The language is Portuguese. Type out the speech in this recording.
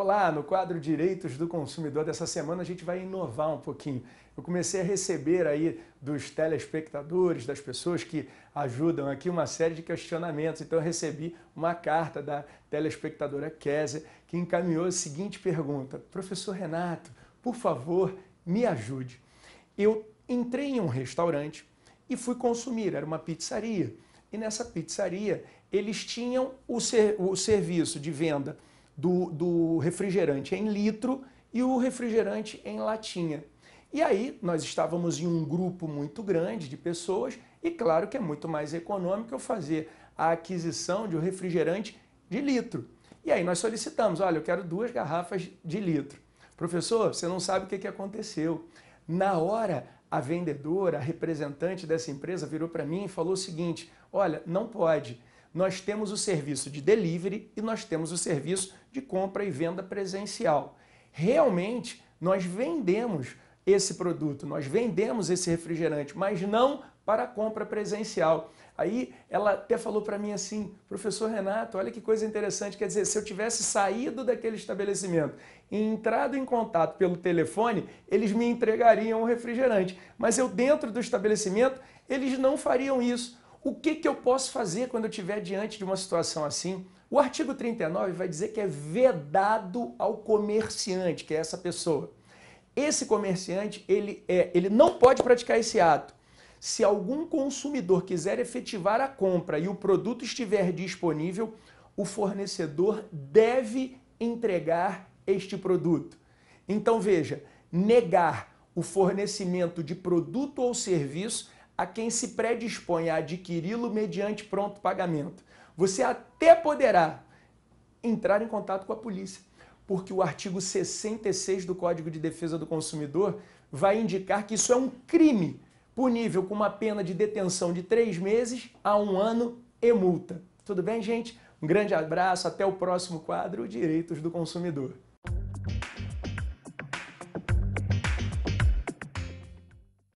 Olá, no quadro Direitos do Consumidor dessa semana a gente vai inovar um pouquinho. Eu comecei a receber aí dos telespectadores, das pessoas que ajudam aqui, uma série de questionamentos. Então eu recebi uma carta da telespectadora Kézia que encaminhou a seguinte pergunta: Professor Renato, por favor, me ajude. Eu entrei em um restaurante e fui consumir, era uma pizzaria. E nessa pizzaria eles tinham o, ser, o serviço de venda do, do refrigerante em litro e o refrigerante em latinha. E aí nós estávamos em um grupo muito grande de pessoas e claro que é muito mais econômico eu fazer a aquisição de um refrigerante de litro. E aí nós solicitamos, olha, eu quero duas garrafas de litro. Professor, você não sabe o que, que aconteceu. Na hora, a vendedora, a representante dessa empresa virou para mim e falou o seguinte, olha, não pode, nós temos o serviço de delivery e nós temos o serviço de compra e venda presencial. Realmente, nós vendemos esse produto, nós vendemos esse refrigerante, mas não para a compra presencial. Aí ela até falou para mim assim, professor Renato, olha que coisa interessante, quer dizer, se eu tivesse saído daquele estabelecimento e entrado em contato pelo telefone, eles me entregariam o refrigerante, mas eu dentro do estabelecimento, eles não fariam isso. O que, que eu posso fazer quando eu estiver diante de uma situação assim? O artigo 39 vai dizer que é vedado ao comerciante, que é essa pessoa. Esse comerciante, ele, é, ele não pode praticar esse ato. Se algum consumidor quiser efetivar a compra e o produto estiver disponível, o fornecedor deve entregar este produto. Então veja, negar o fornecimento de produto ou serviço a quem se predispõe a adquiri-lo mediante pronto pagamento. Você até poderá entrar em contato com a polícia, porque o artigo 66 do Código de Defesa do Consumidor vai indicar que isso é um crime punível com uma pena de detenção de três meses a um ano e multa. Tudo bem, gente? Um grande abraço, até o próximo quadro Direitos do Consumidor.